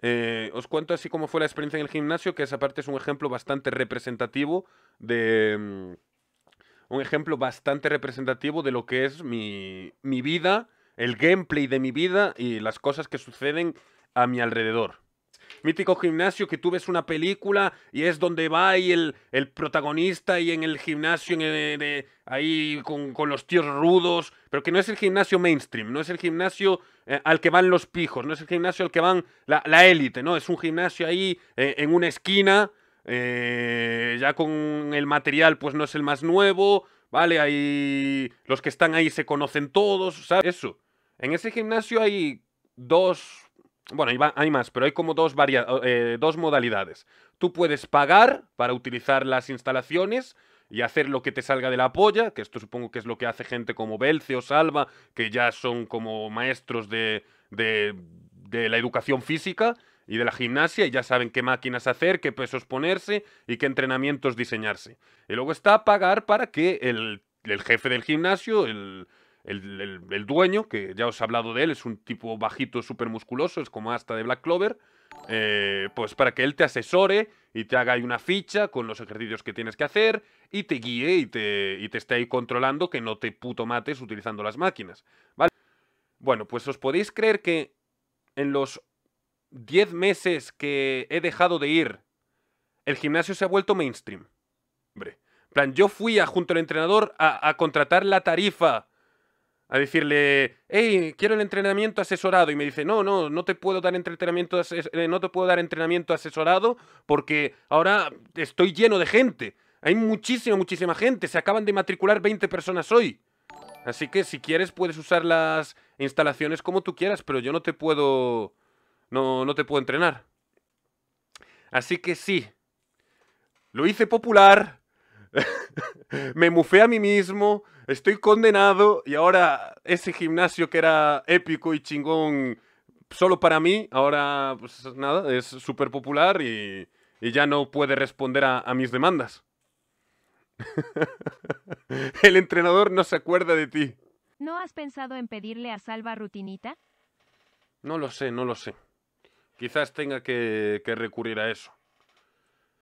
Eh, os cuento así como fue la experiencia en el gimnasio, que esa parte es un ejemplo bastante representativo de... Mm, un ejemplo bastante representativo de lo que es mi, mi vida, el gameplay de mi vida y las cosas que suceden a mi alrededor mítico gimnasio que tú ves una película y es donde va ahí el, protagonista y en el gimnasio eh, ahí con, los tíos rudos, pero que no es el gimnasio mainstream, no es el gimnasio eh, al que van los pijos, no es el gimnasio al que van la, élite, ¿no? Es un gimnasio ahí eh, en una esquina, ya con el material pues no es el más nuevo, ¿vale? Ahí los que están ahí se conocen todos, ¿sabes? Eso. En ese gimnasio hay dos bueno, hay, más, pero hay como dos, eh, dos modalidades. Tú puedes pagar para utilizar las instalaciones y hacer lo que te salga de la polla, que esto supongo que es lo que hace gente como Belce o Salva, que ya son como maestros de, de, la educación física y de la gimnasia y ya saben qué máquinas hacer, qué pesos ponerse y qué entrenamientos diseñarse. Y luego está pagar para que el, el jefe del gimnasio, el, el, dueño, que ya os he hablado de él, es un tipo bajito, súper musculoso, es como hasta de Black Clover, eh, pues para que él te asesore y te haga ahí una ficha con los ejercicios que tienes que hacer y te guíe y te, te esté ahí controlando que no te puto mates utilizando las máquinas, ¿vale? Bueno, pues os podéis creer que en los 10 meses que he dejado de ir, el gimnasio se ha vuelto mainstream. Hombre, plan, yo fui a, junto al entrenador a contratar la tarifa a decirle, hey, quiero el entrenamiento asesorado. Y me dice, no, no, no te puedo dar entrenamiento, eh, no te puedo dar entrenamiento asesorado porque ahora estoy lleno de gente. Hay muchísima, muchísima gente. Se acaban de matricular 20 personas hoy. Así que si quieres puedes usar las instalaciones como tú quieras, pero yo no te puedo... No, no te puedo entrenar. Así que sí. Lo hice popular me mufé a mí mismo, estoy condenado y ahora ese gimnasio que era épico y chingón solo para mí, ahora pues, nada, es súper popular y, ya no puede responder a, mis demandas. El entrenador no se acuerda de ti. ¿No has pensado en pedirle a Salva rutinita? No lo sé, no lo sé. Quizás tenga que recurrir a eso.